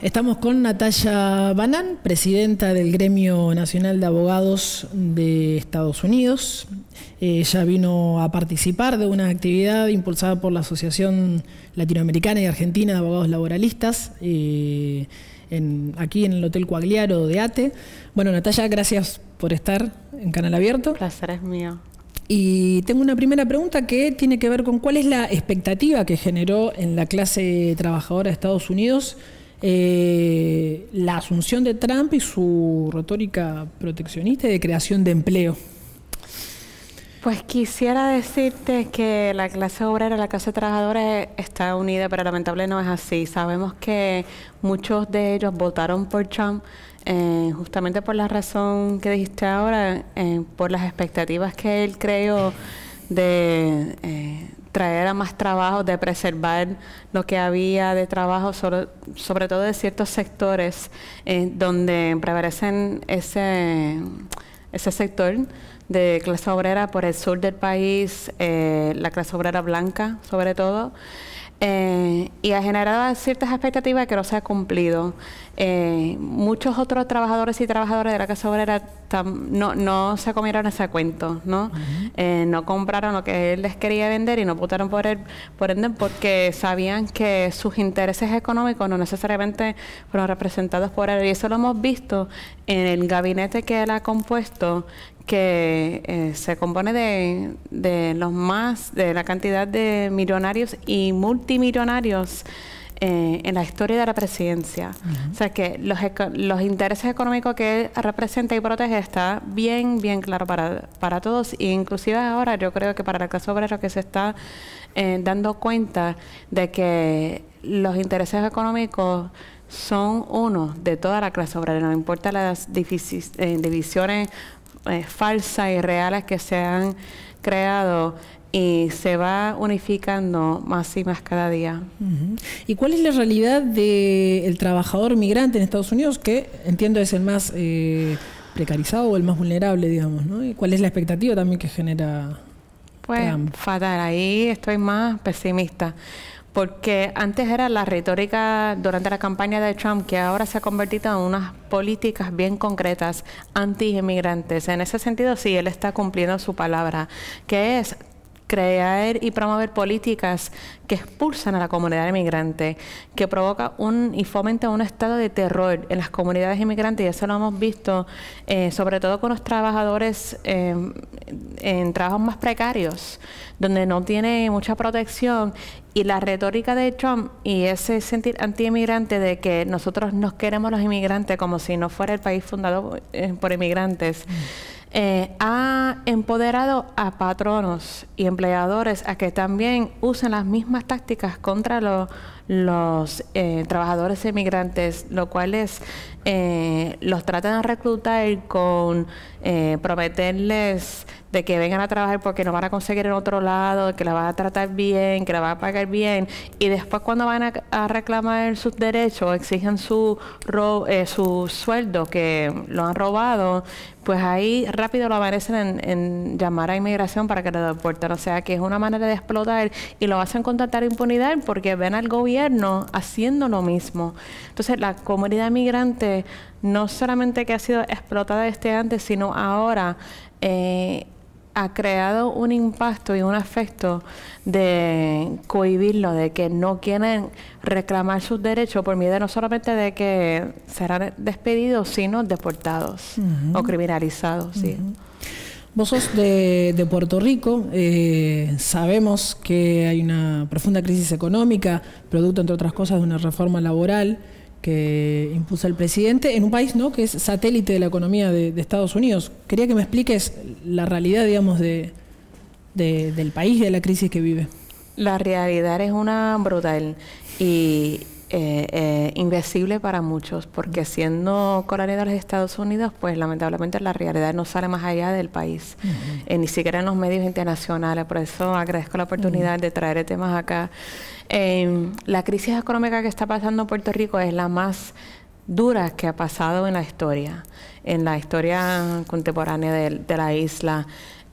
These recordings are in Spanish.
Estamos con Natalia Banán, presidenta del Gremio Nacional de Abogados de Estados Unidos. Ella vino a participar de una actividad impulsada por la Asociación Latinoamericana y Argentina de Abogados Laboralistas eh, aquí en el Hotel Coagliaro de ATE. Bueno, Natalia, gracias por estar en Canal Abierto. placer es mío. Y tengo una primera pregunta que tiene que ver con cuál es la expectativa que generó en la clase trabajadora de Estados Unidos eh, la asunción de Trump y su retórica proteccionista y de creación de empleo. Pues quisiera decirte que la clase obrera, la clase trabajadora está unida, pero lamentablemente no es así. Sabemos que muchos de ellos votaron por Trump eh, justamente por la razón que dijiste ahora, eh, por las expectativas que él creó de, traer a más trabajo, de preservar lo que había de trabajo, sobre, sobre todo de ciertos sectores eh, donde prevalecen ese, ese sector de clase obrera por el sur del país, eh, la clase obrera blanca sobre todo. Eh, y ha generado ciertas expectativas que no se ha cumplido. Eh, muchos otros trabajadores y trabajadoras de la Casa Obrera no, se comieron ese cuento, ¿no? Eh, no compraron lo que él les quería vender y no votaron por él, por ende, porque sabían que sus intereses económicos no necesariamente fueron representados por él. Y eso lo hemos visto en el gabinete que él ha compuesto, que eh, se compone de, los más, de la cantidad de millonarios y multimillonarios eh, en la historia de la presidencia. O sea que los, los intereses económicos que representa y protege está bien, bien claro para, para todos, e inclusive ahora yo creo que para la clase obrera que se está eh, dando cuenta de que los intereses económicos son uno de toda la clase obrera, no importa las divisiones eh, falsas y reales que se han creado y se va unificando más y más cada día. ¿Y cuál es la realidad del de trabajador migrante en Estados Unidos, que entiendo es el más eh, precarizado o el más vulnerable, digamos? ¿Y cuál es la expectativa también que genera? Pues fatal, ahí estoy más pesimista, porque antes era la retórica durante la campaña de Trump que ahora se ha convertido en unas políticas bien concretas anti-inmigrantes. En ese sentido, sí, él está cumpliendo su palabra, que es crear y promover políticas que expulsan a la comunidad inmigrante, que provoca un y fomenta un estado de terror en las comunidades inmigrantes, y eso lo hemos visto eh, sobre todo con los trabajadores eh, en trabajos más precarios, donde no tiene mucha protección, y la retórica de Trump y ese sentir anti-inmigrante de que nosotros nos queremos los inmigrantes como si no fuera el país fundado eh, por inmigrantes. Mm. Eh, ha empoderado a patronos y empleadores a que también usen las mismas tácticas contra los eh, trabajadores emigrantes, lo cual es eh, los tratan de reclutar con eh, prometerles de que vengan a trabajar porque no van a conseguir en otro lado, que la van a tratar bien, que la van a pagar bien, y después cuando van a, reclamar sus derechos, exigen su, eh, su sueldo que lo han robado, pues ahí rápido lo amanecen en, llamar a inmigración para que lo deporten. O sea que es una manera de explotar y lo hacen con impunidad porque ven al gobierno haciendo lo mismo. Entonces la comunidad migrante no solamente que ha sido explotada desde antes, sino ahora eh, ha creado un impacto y un afecto de cohibirlo, de que no quieren reclamar sus derechos por miedo no solamente de que serán despedidos, sino deportados o criminalizados. Vos sos de, Puerto Rico, eh, sabemos que hay una profunda crisis económica, producto entre otras cosas de una reforma laboral que impuso el presidente en un país ¿no? que es satélite de la economía de, Estados Unidos. Quería que me expliques la realidad, digamos, de, del país, y de la crisis que vive. La realidad es una brutal. Y eh, eh, para muchos, porque mm. siendo colonia de los Estados Unidos, pues lamentablemente la realidad no sale más allá del país, mm-hmm. eh, ni siquiera en los medios internacionales. Por eso agradezco la oportunidad mm-hmm. de traer temas acá. Em, la crisis económica que está pasando Puerto Rico es la más dura que ha pasado en la historia, en la historia contemporánea de, de la isla.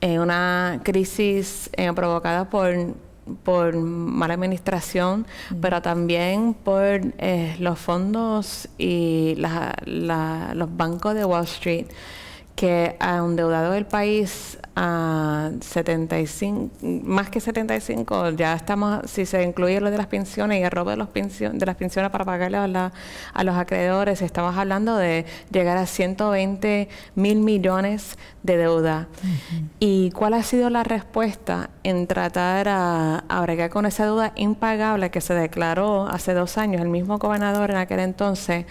una crisis eh, provocada por por mala administración, pero también por eh, los fondos y los bancos de Wall Street que a un endeudado del país a 75, más que 75, ya estamos, si se incluye lo de las pensiones y el robo de, los de las pensiones para pagarle a, los acreedores, estamos hablando de llegar a 120 mil millones de deuda. ¿Y cuál ha sido la respuesta en tratar a, a con esa deuda impagable que se declaró hace dos años el mismo gobernador en aquel entonces?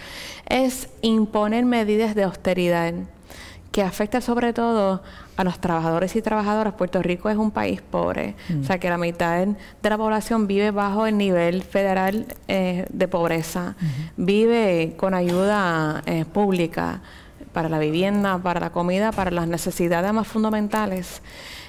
Es imponer medidas de austeridad que afecta sobre todo a los trabajadores y trabajadoras. Puerto Rico es un país pobre, mm. o sea que la mitad de la población vive bajo el nivel federal eh, de pobreza, vive con ayuda eh, pública para la vivienda, para la comida, para las necesidades más fundamentales.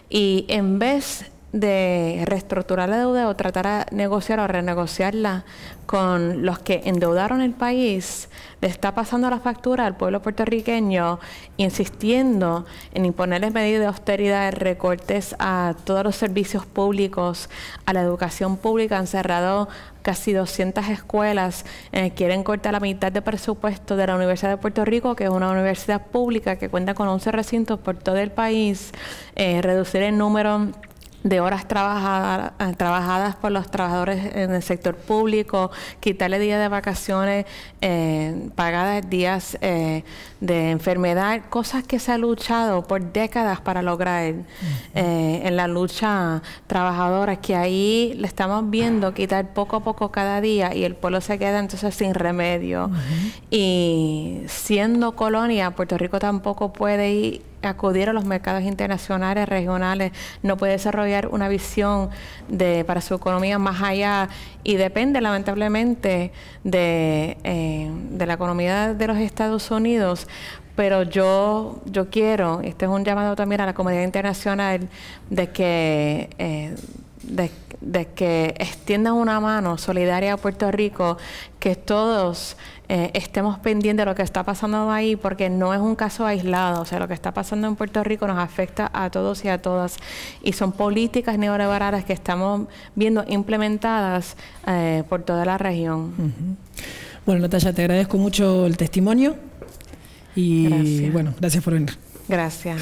Y en vez de reestructurar la deuda o tratar a negociar o renegociarla con los que endeudaron el país, le está pasando la factura al pueblo puertorriqueño, insistiendo en imponerles medidas de austeridad, recortes a todos los servicios públicos, a la educación pública, han cerrado casi 200 escuelas, eh, quieren cortar la mitad de presupuesto de la Universidad de Puerto Rico, que es una universidad pública que cuenta con 11 recintos por todo el país, eh, reducir el número de horas trabajadas, eh, trabajadas por los trabajadores en el sector público, quitarle días de vacaciones eh, pagadas, días eh, de enfermedad, cosas que se ha luchado por décadas para lograr en la lucha trabajadora, que ahí le estamos viendo quitar poco a poco cada día y el pueblo se queda entonces sin remedio. Y siendo colonia, Puerto Rico tampoco puede ir acudir a los mercados internacionales, regionales, no puede desarrollar una visión de, para su economía más allá y depende lamentablemente de, eh, la economía de los Estados Unidos, pero yo, yo quiero, este es un llamado también a la comunidad internacional, de que, eh, de de que extiendan una mano solidaria a Puerto Rico, que todos eh, estemos pendientes de lo que está pasando ahí, porque no es un caso aislado, o sea, lo que está pasando en Puerto Rico nos afecta a todos y a todas, y son políticas neoliberales que estamos viendo implementadas eh, por toda la región. Bueno, Natalia, te agradezco mucho el testimonio y bueno, gracias por venir. Gracias.